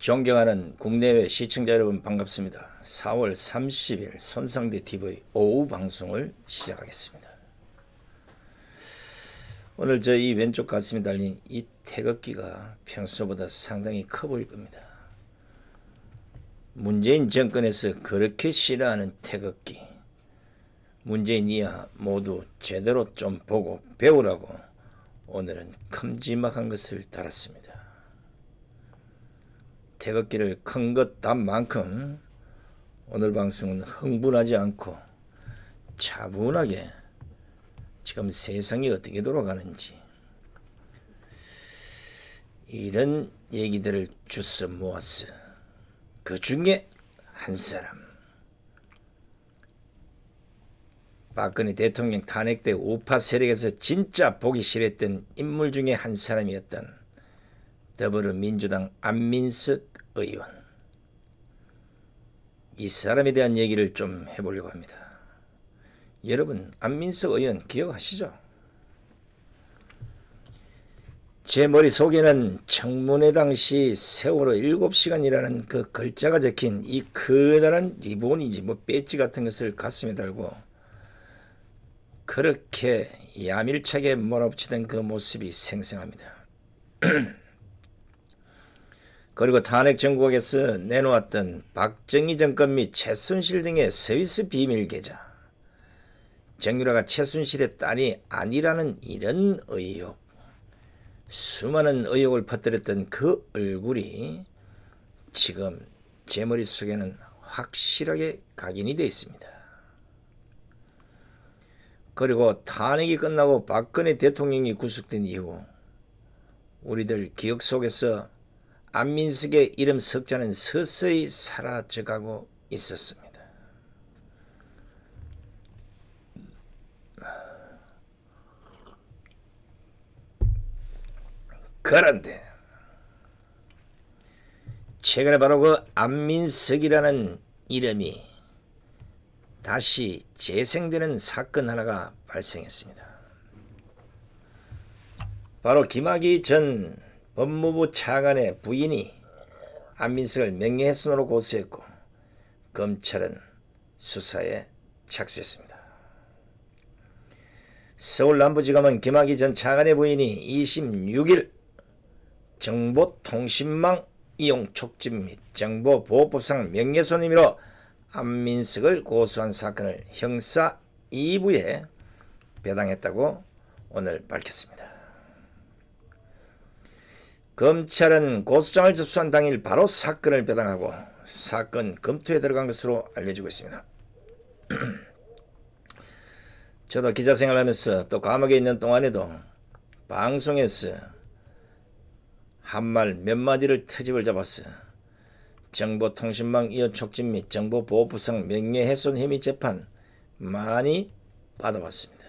존경하는 국내외 시청자 여러분 반갑습니다. 4월 30일 손상대 TV 오후 방송을 시작하겠습니다. 오늘 저희 왼쪽 가슴에 달린 이 태극기가 평소보다 상당히 커 보일 겁니다. 문재인 정권에서 그렇게 싫어하는 태극기 문재인이야 모두 제대로 좀 보고 배우라고 오늘은 큼지막한 것을 달았습니다. 태극기를 큰 것 단만큼 오늘 방송은 흥분하지 않고 차분하게 지금 세상이 어떻게 돌아가는지 이런 얘기들을 주스 모았어. 그 중에 한 사람. 박근혜 대통령 탄핵 때 우파 세력에서 진짜 보기 싫었던 인물 중에 한 사람이었던 더불어민주당 안민석 의원. 이 사람에 대한 얘기를 좀 해보려고 합니다. 여러분 안민석 의원 기억하시죠? 제 머릿속에는 청문회 당시 세월호 7시간이라는 그 글자가 적힌 이 커다란 리본인지 뭐 배지 같은 것을 가슴에 달고 그렇게 야밀차게 몰아붙이던 그 모습이 생생합니다. 그리고 탄핵 정국에서 내놓았던 박정희 정권 및 최순실 등의 서비스 비밀 계좌, 정유라가 최순실의 딸이 아니라는 이런 의혹, 수많은 의혹을 퍼뜨렸던 그 얼굴이 지금 제 머릿속에는 확실하게 각인이 되어 있습니다. 그리고 탄핵이 끝나고 박근혜 대통령이 구속된 이후 우리들 기억 속에서 안민석의 이름 석자는 서서히 사라져가고 있었습니다. 그런데 최근에 바로 그 안민석이라는 이름이 다시 재생되는 사건 하나가 발생했습니다. 바로 김학의 전 법무부 차관의 부인이 안민석을 명예훼손으로 고소했고 검찰은 수사에 착수했습니다. 서울 남부지검은 김학의 전 차관의 부인이 26일 정보통신망 이용 촉진 및 정보보호법상 명예훼손 임으로 안민석을 고소한 사건을 형사 2부에 배당했다고 오늘 밝혔습니다. 검찰은 고소장을 접수한 당일 바로 사건을 배당하고 사건 검토에 들어간 것으로 알려지고 있습니다. 저도 기자 생활하면서 또 감옥에 있는 동안에도 방송에서 한 말 몇 마디를 트집을 잡았어요. 정보통신망 이어 촉진 및 정보보호부상 명예훼손 혐의 재판 많이 받아봤습니다.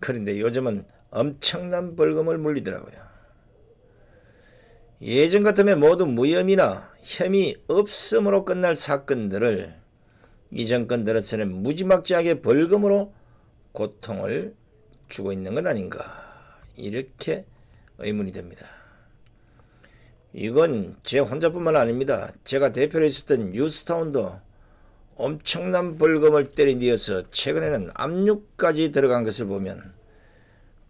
그런데 요즘은 엄청난 벌금을 물리더라고요. 예전 같으면 모두 무혐의나 혐의 없음으로 끝날 사건들을 이전 건들어서는 무지막지하게 벌금으로 고통을 주고 있는 건 아닌가 이렇게 의문이 됩니다. 이건 제 혼자뿐만 아닙니다. 제가 대표로 있었던 뉴스타운도 엄청난 벌금을 때린뒤어서 최근에는 압류까지 들어간 것을 보면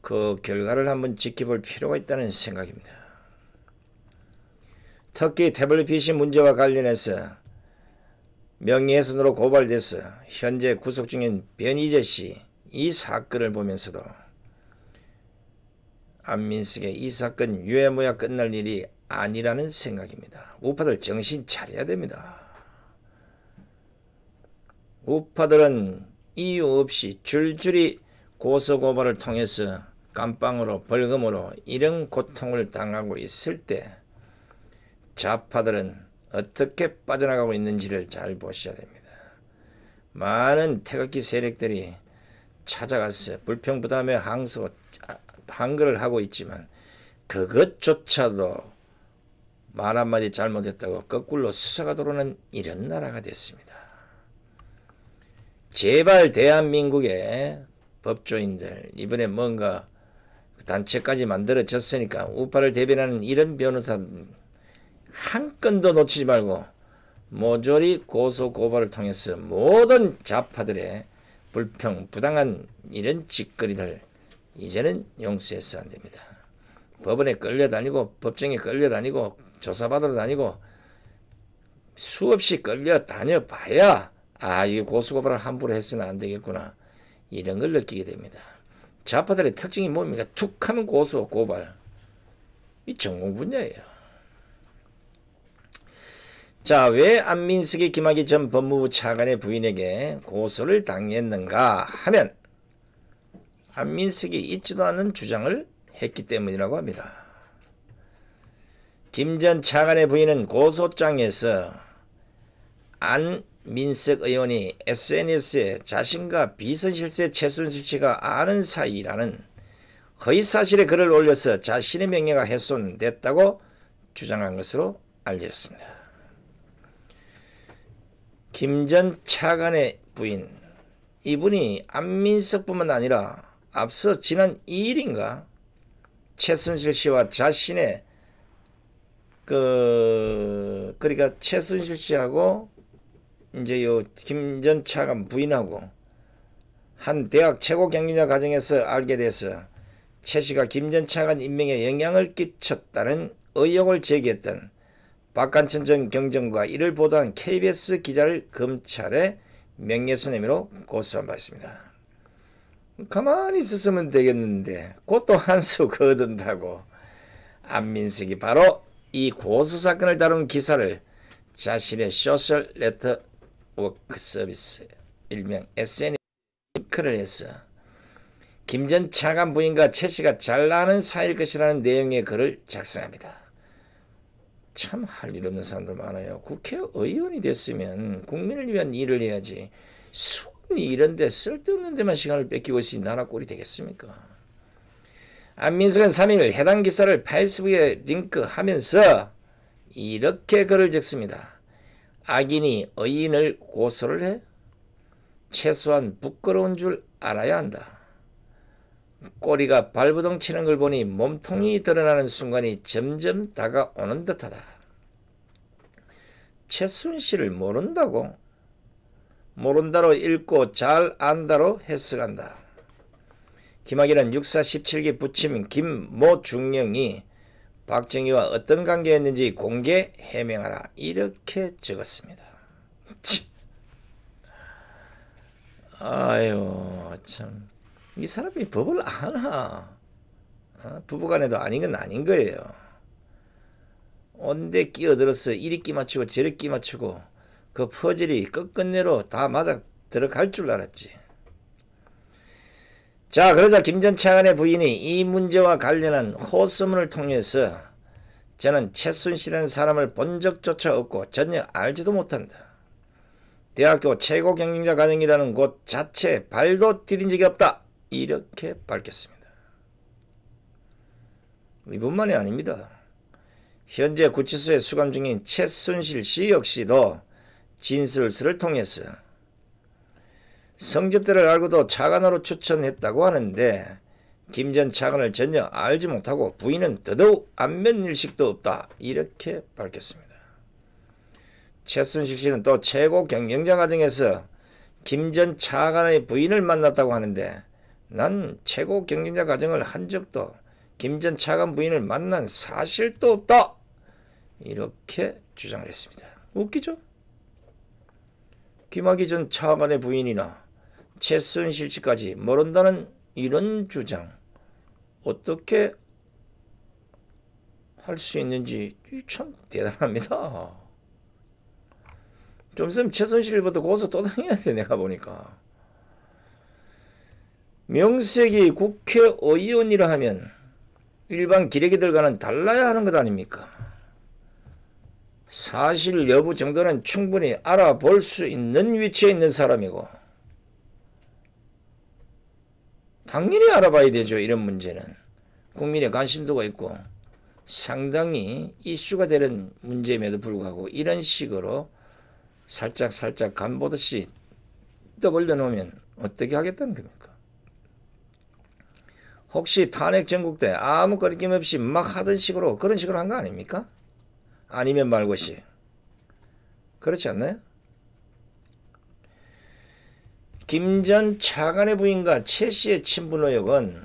그 결과를 한번 지켜볼 필요가 있다는 생각입니다. 특히 태블릿 PC 문제와 관련해서 명예훼손으로 고발돼서 현재 구속 중인 변희재 씨 이 사건을 보면서도 안민석의 이 사건 유해무야 끝날 일이 아니라는 생각입니다. 우파들 정신 차려야 됩니다. 우파들은 이유 없이 줄줄이 고소고발을 통해서 감방으로 벌금으로 이런 고통을 당하고 있을 때 좌파들은 어떻게 빠져나가고 있는지를 잘 보셔야 됩니다. 많은 태극기 세력들이 찾아갔어 불평 부담에 항소 한글을 하고 있지만 그것조차도 말 한마디 잘못했다고 거꾸로 수사가 들어오는 이런 나라가 됐습니다. 제발 대한민국의 법조인들 이번에 뭔가 단체까지 만들어졌으니까 우파를 대변하는 이런 변호사 한 건도 놓치지 말고 모조리 고소고발을 통해서 모든 좌파들의 불평, 부당한 이런 짓거리들 이제는 용서해서 안 됩니다. 법원에 끌려다니고 법정에 끌려다니고 조사받으러 다니고 수없이 끌려다녀 봐야 아, 이 고소고발을 함부로 해서는 안 되겠구나. 이런 걸 느끼게 됩니다. 좌파들의 특징이 뭡니까? 툭 하면 고소, 고발. 이 전공 분야예요. 자, 왜 안민석이 김학의 전 법무부 차관의 부인에게 고소를 당했는가 하면 안민석이 있지도 않은 주장을 했기 때문이라고 합니다. 김 전 차관의 부인은 고소장에서 안민석 의원이 SNS에 자신과 비선실세 최순실 씨가 아는 사이라는 허위사실의 글을 올려서 자신의 명예가 훼손됐다고 주장한 것으로 알려졌습니다. 김전 차관의 부인 이분이 안민석뿐만 아니라 앞서 지난 2일인가 최순실 씨와 자신의 그 그러니까 최순실 씨하고 이제 요 김전 차관 부인하고 한 대학 최고 경쟁자 과정에서 알게 돼서 최 씨가 김전 차관 임명에 영향을 끼쳤다는 의혹을 제기했던 박관천 전 경정과 이를 보도한 KBS 기자를 검찰에 명예훼손 혐의로 고소한 바 있습니다. 가만히 있었으면 되겠는데 그것 한수 거둔다고 안민석이 바로 이 고소 사건을 다룬 기사를 자신의 소셜 네트워크 서비스 일명 SNS 를 해서 김 전 차관 부인과 최 씨가 잘 아는 사이일 것이라는 내용의 글을 작성합니다. 참할일 없는 사람들 많아요. 국회의원이 됐으면 국민을 위한 일을 해야지 순이 이런 데 쓸데없는 데만 시간을 뺏기고 있으니 나라 꼴이 되겠습니까? 안민석은 3일 해당 기사를 페이스북에 링크하면서 이렇게 글을 적습니다. 악인이 의인을 고소를 해? 최소한 부끄러운 줄 알아야 한다. 꼬리가 발부동 치는 걸 보니 몸통이 음. 드러나는 순간이 점점 다가오는 듯하다. 최순 씨를 모른다고? 모른다로 읽고 잘 안다로 해석한다. 김학의는 육사 17기 부침 김모 중령이 박정희와 어떤 관계였는지 공개 해명하라 이렇게 적었습니다. 아유 참이 사람이 법을 아나. 어? 부부간에도 아닌 건 아닌 거예요. 온데 끼어들어서 이리 끼 맞추고 저리 끼 맞추고 그 퍼즐이 끝끝내로 다 맞아 들어갈 줄 알았지. 자 그러자 김전 차관의 부인이 이 문제와 관련한 호소문을 통해서 저는 최순실이라는 사람을 본 적조차 없고 전혀 알지도 못한다. 대학교 최고 경쟁자 과정이라는 곳자체 발도 디딘 적이 없다. 이렇게 밝혔습니다. 이뿐만이 아닙니다. 현재 구치소에 수감 중인 최순실 씨 역시도 진술서를 통해서 성접대를 알고도 차관으로 추천했다고 하는데 김전 차관을 전혀 알지 못하고 부인은 더더욱 안면일식도 없다 이렇게 밝혔습니다. 최순실 씨는 또 최고 경영자 과정에서 김전 차관의 부인을 만났다고 하는데 난 최고 경쟁자 가정을 한 적도 김 전 차관 부인을 만난 사실도 없다. 이렇게 주장을 했습니다. 웃기죠? 김학의 전 차관의 부인이나 최순실 씨까지 모른다는 이런 주장 어떻게 할 수 있는지 참 대단합니다. 좀 있으면 최순실부터 고소 또 당해야 돼 내가 보니까. 명색이 국회의원이라 하면 일반 기레기들과는 달라야 하는 것 아닙니까? 사실 여부 정도는 충분히 알아볼 수 있는 위치에 있는 사람이고 당연히 알아봐야 되죠. 이런 문제는 국민의 관심도가 있고 상당히 이슈가 되는 문제임에도 불구하고 이런 식으로 살짝살짝 간보듯이 떠벌려 놓으면 어떻게 하겠다는 겁니다. 혹시 탄핵 전국 때 아무 거리낌 없이 막 하던 식으로 그런 식으로 한 거 아닙니까? 아니면 말고시. 그렇지 않나요? 김 전 차관의 부인과 최 씨의 친분 의혹은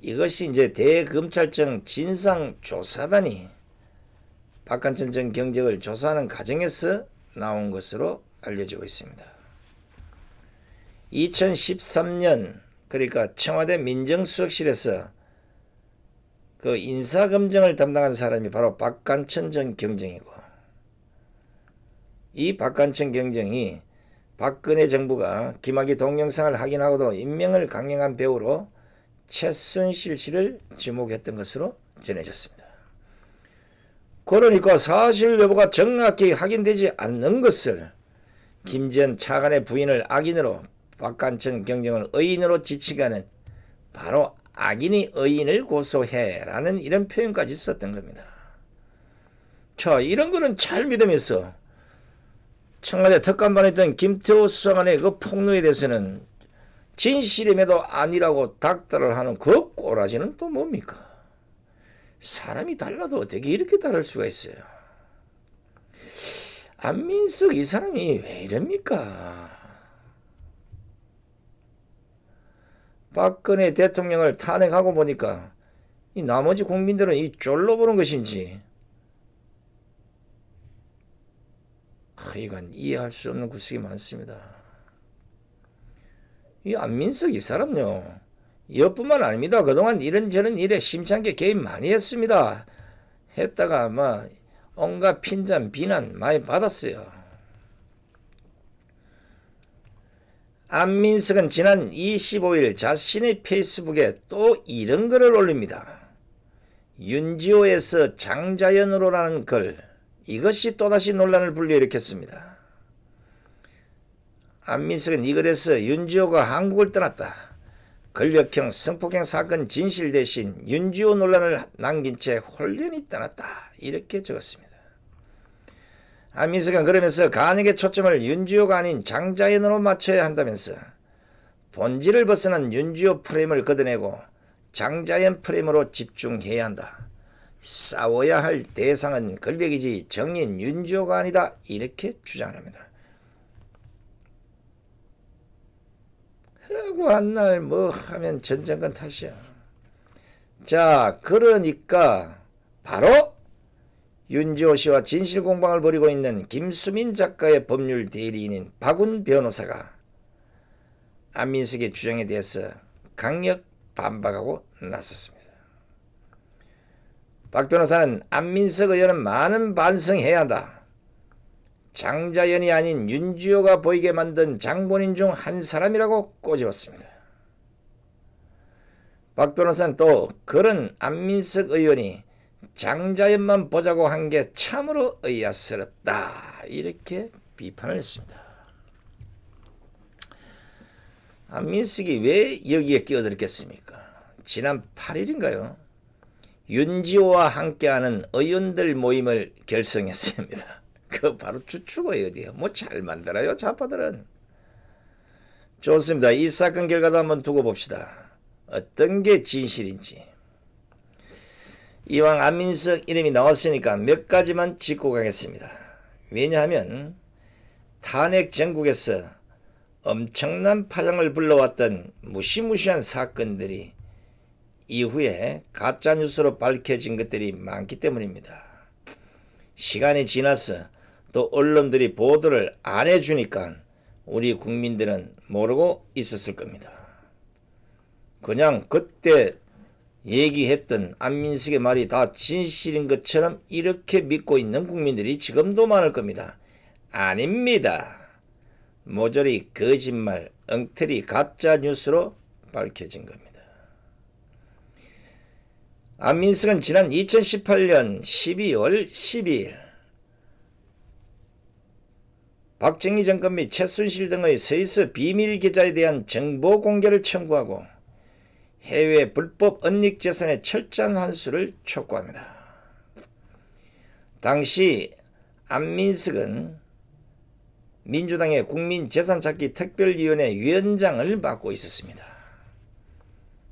이것이 이제 대검찰청 진상조사단이 박한천 전 경적을 조사하는 과정에서 나온 것으로 알려지고 있습니다. 2013년 그러니까 청와대 민정수석실에서 그 인사검증을 담당한 사람이 바로 박관천 전 경정이고 이 박관천 경정이 박근혜 정부가 김학의 동영상을 확인하고도 임명을 강행한 배우로 최순실 씨를 지목했던 것으로 전해졌습니다. 그러니까 사실 여부가 정확히 확인되지 않는 것을 김전 차관의 부인을 악인으로 박관천 경정은 의인으로 지치가는 바로 악인이 의인을 고소해라는 이런 표현까지 썼던 겁니다. 자, 이런 거는 잘 믿으면서 청와대 특감반에 던 김태호 수사관의 그 폭로에 대해서는 진실임에도 아니라고 닥달을 하는 그 꼬라지는 또 뭡니까? 사람이 달라도 어떻게 이렇게 다를 수가 있어요? 안민석 이 사람이 왜 이럽니까? 박근혜 대통령을 탄핵하고 보니까 이 나머지 국민들은 이 쫄로 보는 것인지 이건 이해할 수 없는 구식이 많습니다. 이 안민석 이 사람요. 이뿐만 아닙니다. 그동안 이런저런 일에 심찮게 개입 많이 했습니다. 했다가 아마 온갖 핀잔 비난 많이 받았어요. 안민석은 지난 25일 자신의 페이스북에 또 이런 글을 올립니다. 윤지호에서 장자연으로라는 글 이것이 또다시 논란을 불리일으켰습니다. 안민석은 이 글에서 윤지호가 한국을 떠났다. 권력형 성폭행 사건 진실 대신 윤지호 논란을 남긴 채 홀연히 떠났다. 이렇게 적었습니다. 안민석은 그러면서 간에게 초점을 윤지호가 아닌 장자연으로 맞춰야 한다면서 본질을 벗어난 윤지호 프레임을 걷어내고 장자연 프레임으로 집중해야 한다. 싸워야 할 대상은 권력이지 정인 윤지호가 아니다 이렇게 주장합니다. 라고 한 날 뭐 하면 전쟁건 탓이야. 자 그러니까 바로 윤지호 씨와 진실 공방을 벌이고 있는 김수민 작가의 법률 대리인인 박운 변호사가 안민석의 주장에 대해서 강력 반박하고 나섰습니다. 박 변호사는 안민석 의원은 많은 반성해야 한다. 장자연이 아닌 윤지호가 보이게 만든 장본인 중 한 사람이라고 꼬집었습니다. 박 변호사는 또 그런 안민석 의원이 장자연만 보자고 한 게 참으로 의아스럽다. 이렇게 비판을 했습니다. 안민석이 왜 여기에 끼어들겠습니까? 지난 8일인가요? 윤지호와 함께하는 의원들 모임을 결성했습니다. 그 바로 주축의 어디요? 뭐 잘 만들어요 좌파들은. 좋습니다. 이 사건 결과도 한번 두고 봅시다. 어떤 게 진실인지. 이왕 안민석 이름이 나왔으니까 몇 가지만 짚고 가겠습니다. 왜냐하면 탄핵 전국에서 엄청난 파장을 불러왔던 무시무시한 사건들이 이후에 가짜뉴스로 밝혀진 것들이 많기 때문입니다. 시간이 지나서 또 언론들이 보도를 안 해주니까 우리 국민들은 모르고 있었을 겁니다. 그냥 그때 얘기했던 안민석의 말이 다 진실인 것처럼 이렇게 믿고 있는 국민들이 지금도 많을 겁니다. 아닙니다. 모조리 거짓말, 엉터리 가짜 뉴스로 밝혀진 겁니다. 안민석은 지난 2018년 12월 12일 박정희 정권 및 최순실 등의 스위스 비밀 계좌에 대한 정보 공개를 청구하고 해외 불법 은닉 재산의 철저한 환수를 촉구합니다. 당시 안민석은 민주당의 국민재산찾기 특별위원회 위원장을 맡고 있었습니다.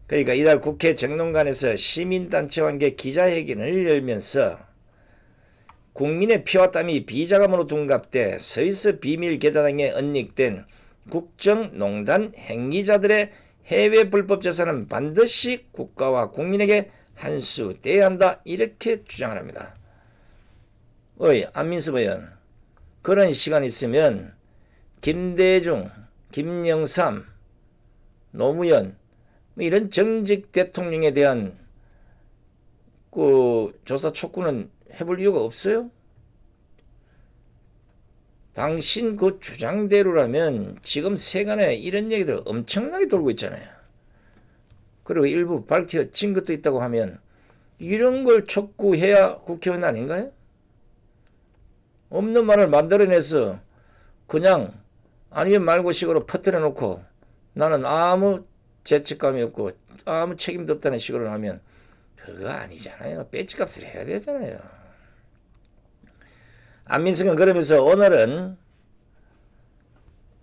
그러니까 이달 국회 정론관에서 시민단체관계 기자회견을 열면서 국민의 피와 땀이 비자감으로 둔갑돼 스위스 비밀계좌당에 은닉된 국정농단 행위자들의 해외 불법 재산은 반드시 국가와 국민에게 한 수 떼야 한다 이렇게 주장을 합니다. 어이 안민섭 의원 그런 시간 있으면 김대중, 김영삼, 노무현 뭐 이런 정직 대통령에 대한 그 조사 촉구는 해볼 이유가 없어요? 당신 그 주장대로라면 지금 세간에 이런 얘기들 엄청나게 돌고 있잖아요. 그리고 일부 밝혀진 것도 있다고 하면 이런 걸 촉구해야 국회의원 아닌가요? 없는 말을 만들어내서 그냥 아니면 말고식으로 퍼뜨려놓고 나는 아무 죄책감이 없고 아무 책임도 없다는 식으로 하면 그거 아니잖아요. 빼지값을 해야 되잖아요. 안민석은 그러면서 오늘은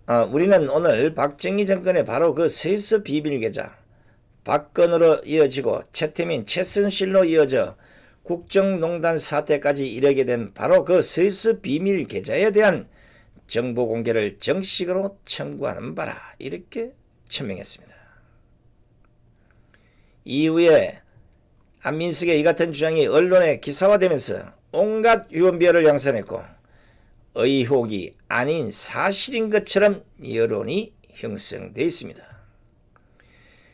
어, 우리는 오늘 박정희 정권의 바로 그실스 비밀계좌 박건으로 이어지고 최태민 최순실로 이어져 국정농단 사태까지 이르게 된 바로 그 스위스 비밀 계좌에 대한 정보 공개를 정식으로 청구하는 바라 이렇게 천명했습니다. 이후에 안민석의 이 같은 주장이 언론에 기사화되면서 온갖 유언비어를 양산했고 의혹이 아닌 사실인 것처럼 여론이 형성돼 있습니다.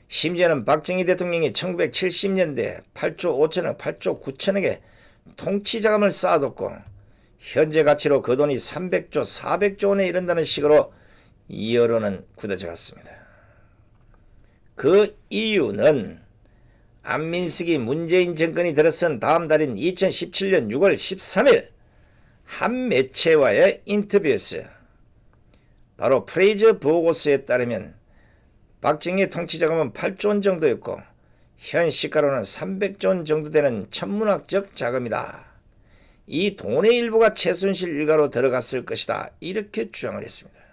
심지어는 박정희 대통령이 1970년대 8조 5천억, 8조 9천억의 통치자금을 쌓아뒀고 현재 가치로 그 돈이 300조, 400조 원에 이른다는 식으로 이 여론은 굳어져 갔습니다. 그 이유는 안민석이 문재인 정권이 들어선 다음 달인 2017년 6월 13일 한 매체와의 인터뷰였어요. 바로 프레이저 보고서에 따르면 박정희 의 통치 자금은 8조 원 정도였고 현 시가로는 300조 원 정도 되는 천문학적 자금이다. 이 돈의 일부가 최순실 일가로 들어갔을 것이다. 이렇게 주장을 했습니다.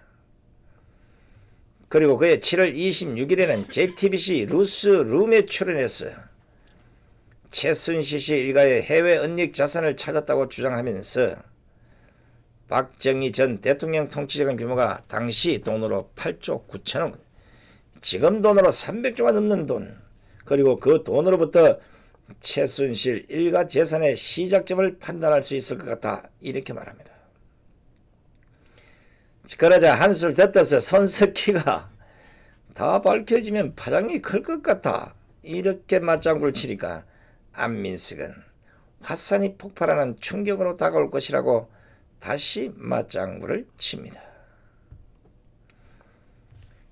그리고 그해 7월 26일에는 JTBC 루스 룸에 출연했어요. 최순실씨 일가의 해외 은닉 자산을 찾았다고 주장하면서 박정희 전 대통령 통치자금 규모가 당시 돈으로 8조 9천억, 원, 지금 돈으로 300조가 넘는 돈, 그리고 그 돈으로부터 최순실 일가 재산의 시작점을 판단할 수 있을 것 같다 이렇게 말합니다. 그러자 한술 덧떠서 손석희가 다 밝혀지면 파장이 클 것 같아 이렇게 맞장구를 치니까 안민석은 화산이 폭발하는 충격으로 다가올 것이라고 다시 맞장구를 칩니다.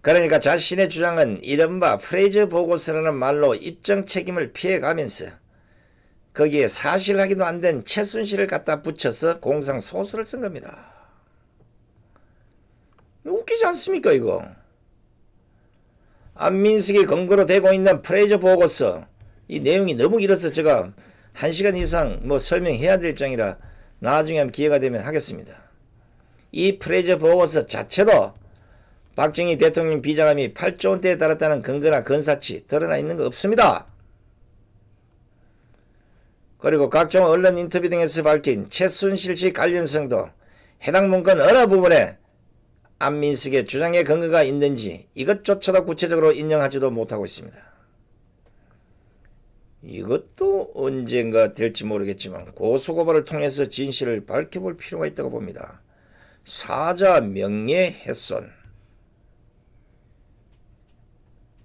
그러니까 자신의 주장은 이른바 프레이즈 보고서라는 말로 입증 책임을 피해가면서 거기에 사실 확인도 안 된 최순실을 갖다 붙여서 공상 소설을 쓴 겁니다. 웃기지 않습니까 이거? 안민석이 근거로 되고 있는 프레이저 보고서 이 내용이 너무 길어서 제가 한 시간 이상 뭐 설명해야 될 입장이라 나중에 기회가 되면 하겠습니다. 이 프레저 버워스 자체도 박정희 대통령 비자감이 8조 원대에 달했다는 근거나 건사치 드러나 있는 거 없습니다. 그리고 각종 언론 인터뷰 등에서 밝힌 최순실 씨 관련성도 해당 문건 어느 부분에 안민석의 주장의 근거가 있는지 이것조차도 구체적으로 인정하지도 못하고 있습니다. 이것도 언젠가 될지 모르겠지만 고소고발을 통해서 진실을 밝혀볼 필요가 있다고 봅니다. 사자 명예훼손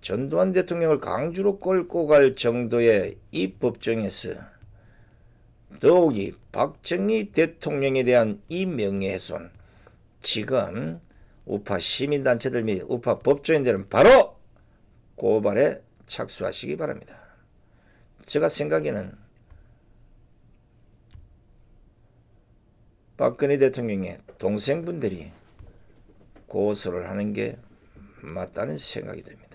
전두환 대통령을 강주로 끌고 갈 정도의 이 법정에서 더욱이 박정희 대통령에 대한 이 명예훼손 지금 우파 시민단체들 및 우파 법조인들은 바로 고발에 착수하시기 바랍니다. 제가 생각에는 박근혜 대통령의 동생분들이 고소를 하는 게 맞다는 생각이 듭니다.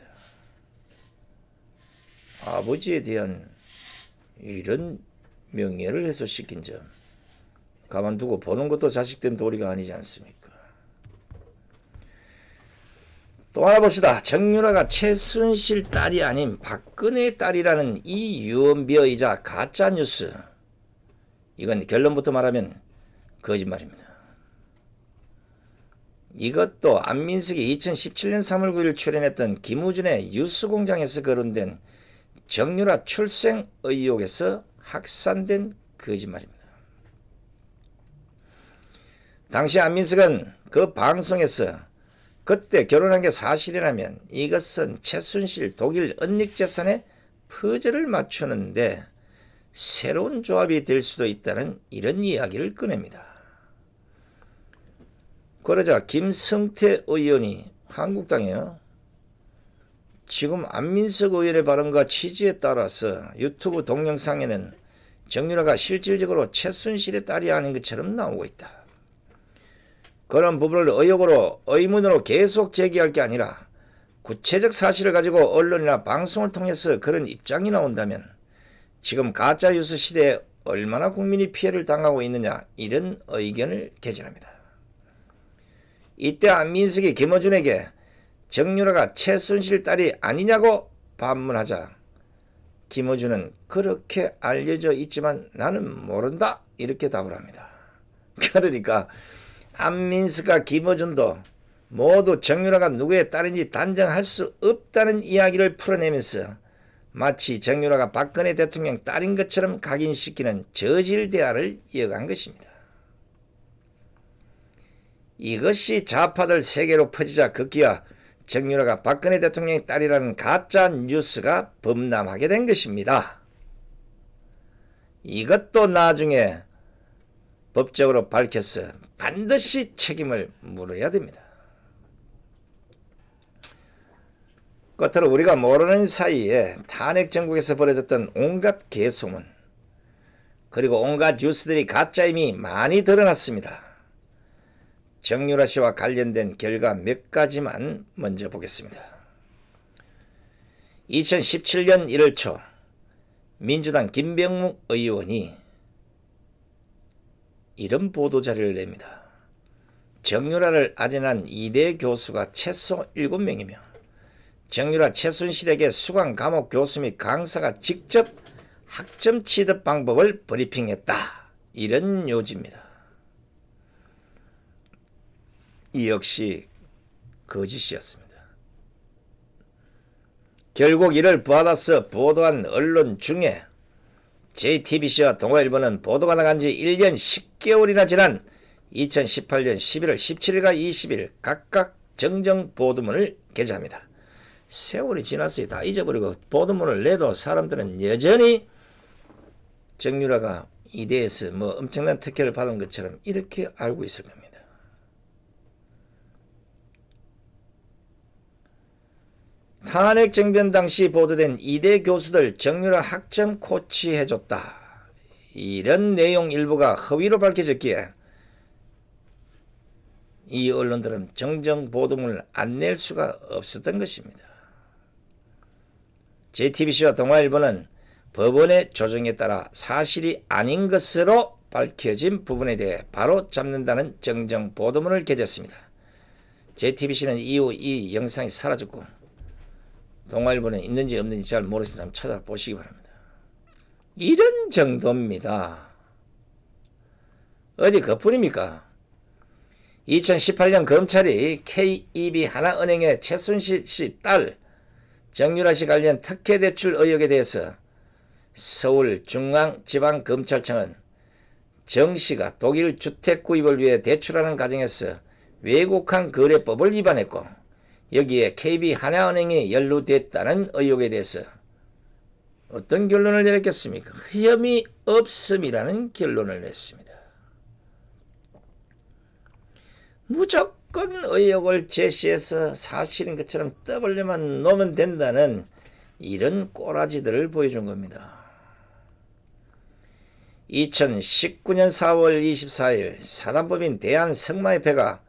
아버지에 대한 이런 명예를 해소시킨 점 가만두고 보는 것도 자식된 도리가 아니지 않습니까? 또 하나 봅시다. 정유라가 최순실 딸이 아닌 박근혜 딸이라는 이 유언비어이자 가짜뉴스. 이건 결론부터 말하면 거짓말입니다. 이것도 안민석이 2017년 3월 9일 출연했던 김우준의 뉴스공장에서 거론된 정유라 출생 의혹에서 확산된 거짓말입니다. 당시 안민석은 그 방송에서 그때 결혼한 게 사실이라면 이것은 최순실 독일 은닉재산의 퍼즐을 맞추는데 새로운 조합이 될 수도 있다는 이런 이야기를 꺼냅니다. 그러자 김성태 의원이 한국당에요. 지금 안민석 의원의 발언과 취지에 따라서 유튜브 동영상에는 정유라가 실질적으로 최순실의 딸이 아닌 것처럼 나오고 있다. 그런 부분을 의혹으로 의문으로 계속 제기할 게 아니라 구체적 사실을 가지고 언론이나 방송을 통해서 그런 입장이 나온다면 지금 가짜 뉴스 시대에 얼마나 국민이 피해를 당하고 있느냐 이런 의견을 개진합니다. 이때 안민석이 김어준에게 정유라가 최순실 딸이 아니냐고 반문하자 김어준은 그렇게 알려져 있지만 나는 모른다 이렇게 답을 합니다. 그러니까 안민수가 김어준도 모두 정유라가 누구의 딸인지 단정할 수 없다는 이야기를 풀어내면서 마치 정유라가 박근혜 대통령 딸인 것처럼 각인시키는 저질 대화를 이어간 것입니다. 이것이 좌파들 세계로 퍼지자 극기야 정유라가 박근혜 대통령의 딸이라는 가짜 뉴스가 범람하게 된 것입니다. 이것도 나중에 법적으로 밝혀서 반드시 책임을 물어야 됩니다. 끝으로 우리가 모르는 사이에 탄핵 정국에서 벌어졌던 온갖 개소문 그리고 온갖 뉴스들이 가짜임이 많이 드러났습니다. 정유라 씨와 관련된 결과 몇 가지만 먼저 보겠습니다. 2017년 1월 초 민주당 김병욱 의원이 이런 보도자료를 냅니다. 정유라를 아련한 이대 교수가 최소 7명이며 정유라 최순실에게 수강 감옥 교수 및 강사가 직접 학점 취득 방법을 브리핑했다. 이런 요지입니다. 이 역시 거짓이었습니다. 결국 이를 받아서 보도한 언론 중에 JTBC와 동아일보는 보도가 나간 지 1년 10개월이나 지난 2018년 11월 17일과 20일 각각 정정 보도문을 게재합니다. 세월이 지났으니 다 잊어버리고 보도문을 내도 사람들은 여전히 정유라가 이대에서 뭐 엄청난 특혜를 받은 것처럼 이렇게 알고 있을 겁니다. 탄핵정변 당시 보도된 이대 교수들 정유라 학점 코치해줬다. 이런 내용 일부가 허위로 밝혀졌기에 이 언론들은 정정 보도문을 안 낼 수가 없었던 것입니다. JTBC와 동아일보는 법원의 조정에 따라 사실이 아닌 것으로 밝혀진 부분에 대해 바로 잡는다는 정정 보도문을 게재했습니다. JTBC는 이후 이 영상이 사라졌고 동아일보는 있는지 없는지 잘 모르신다면 찾아보시기 바랍니다. 이런 정도입니다. 어디 거뿐입니까? 2018년 검찰이 KEB 하나은행의 최순실 씨 딸 정유라 씨 관련 특혜 대출 의혹에 대해서 서울중앙지방검찰청은 정 씨가 독일 주택 구입을 위해 대출하는 과정에서 왜곡한 거래법을 위반했고 여기에 KB 하나은행이 연루됐다는 의혹에 대해서 어떤 결론을 내렸겠습니까? 혐의 없음이라는 결론을 냈습니다. 무조건 의혹을 제시해서 사실인 것처럼 떠벌려만 놓으면 된다는 이런 꼬라지들을 보여준 겁니다. 2019년 4월 24일 사단법인 대한성마협회가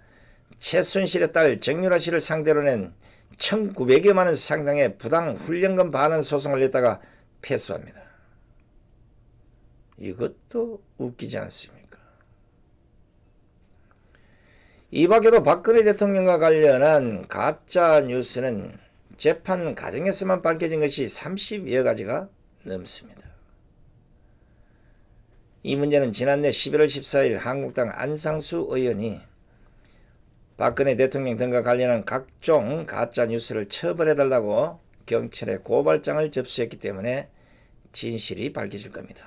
최순실의 딸 정유라 씨를 상대로 낸 1900여만 원 상당의 부당 훈련금 반환 소송을 냈다가 패소합니다. 이것도 웃기지 않습니까? 이 밖에도 박근혜 대통령과 관련한 가짜 뉴스는 재판 과정에서만 밝혀진 것이 30여 가지가 넘습니다. 이 문제는 지난해 11월 14일 한국당 안상수 의원이 박근혜 대통령 등과 관련한 각종 가짜 뉴스를 처벌해달라고 경찰에 고발장을 접수했기 때문에 진실이 밝혀질 겁니다.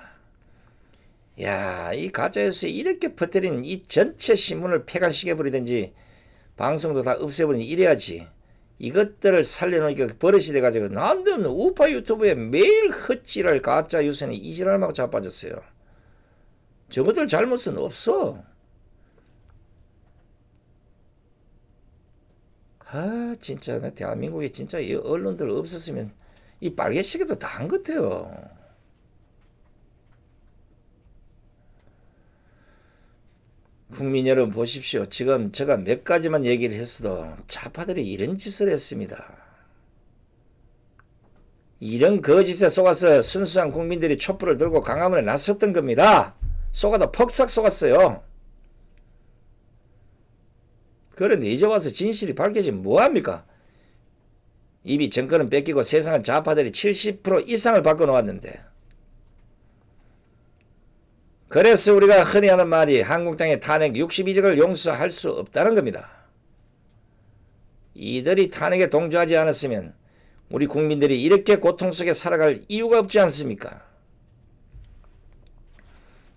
야, 이 가짜뉴스에 이렇게 퍼뜨린 이 전체 신문을 폐간시켜버리든지 방송도 다 없애버린 이래야지 이것들을 살려놓으니까 버릇이 돼가지고 남는 우파 유튜브에 매일 헛질할 가짜뉴스는 이지랄하고 자빠졌어요. 저것들 잘못은 없어. 아 진짜 나 대한민국에 진짜 이 언론들 없었으면 이 빨개 시계도 다 한 것 같아요. 국민 여러분 보십시오. 지금 제가 몇 가지만 얘기를 했어도 자파들이 이런 짓을 했습니다. 이런 거짓에 속아서 순수한 국민들이 촛불을 들고 강화문에 나섰던 겁니다. 속아도 퍽삭 속았어요. 그런데 이제 와서 진실이 밝혀지면 뭐합니까? 이미 정권은 뺏기고 세상은 좌파들이 70% 이상을 바꿔놓았는데 그래서 우리가 흔히 하는 말이 한국당의 탄핵 62적을 용서할 수 없다는 겁니다. 이들이 탄핵에 동조하지 않았으면 우리 국민들이 이렇게 고통 속에 살아갈 이유가 없지 않습니까?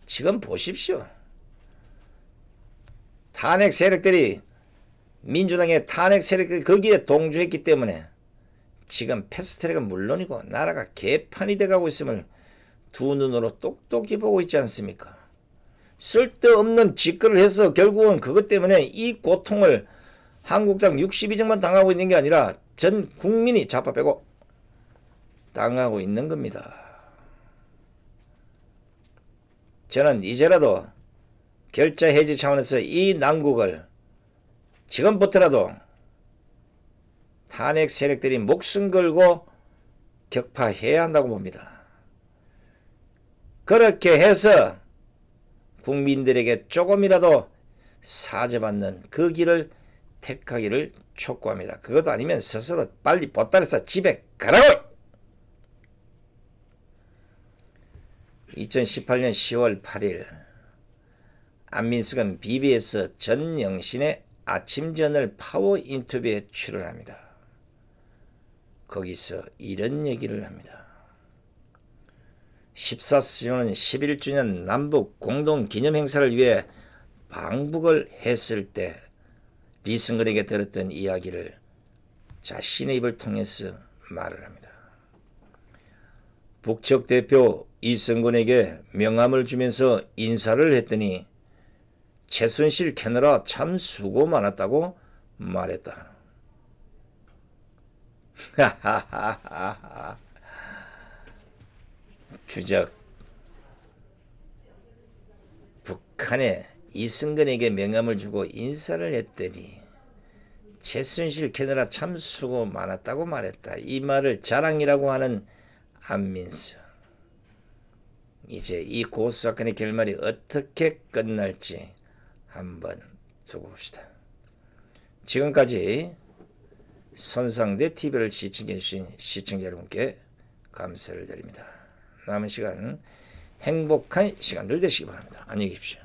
지금 보십시오. 탄핵 세력들이 민주당의 탄핵 세력이 거기에 동조했기 때문에 지금 패스트트랙은 물론이고 나라가 개판이 돼가고 있음을 두 눈으로 똑똑히 보고 있지 않습니까? 쓸데없는 짓거리를 해서 결국은 그것 때문에 이 고통을 한국당 62정만 당하고 있는 게 아니라 전 국민이 잡아 빼고 당하고 있는 겁니다. 저는 이제라도 결자 해지 차원에서 이 난국을 지금부터라도 탄핵 세력들이 목숨 걸고 격파해야 한다고 봅니다. 그렇게 해서 국민들에게 조금이라도 사죄받는 그 길을 택하기를 촉구합니다. 그것 도 아니면 스스로 빨리 보따리서 집에 가라고! 2018년 10월 8일 안민석은 BBS 전영신의 아침전을 파워 인터뷰에 출연합니다. 거기서 이런 얘기를 합니다. 1 4수요 11주년 남북 공동 기념 행사를 위해 방북을 했을 때 리승근에게 들었던 이야기를 자신의 입을 통해서 말을 합니다. 북측 대표 이승근에게 명함을 주면서 인사를 했더니 최순실 캐느라 참 수고 많았다고 말했다. 주작 북한에 이승근에게 명함을 주고 인사를 했더니 최순실 캐느라 참 수고 많았다고 말했다. 이 말을 자랑이라고 하는 안민수. 이제 이 고수 사건의 결말이 어떻게 끝날지 한번 두고 봅시다. 지금까지 선상대 TV를 시청해주신 시청자 여러분께 감사를 드립니다. 남은 시간 행복한 시간들 되시기 바랍니다. 안녕히 계십시오.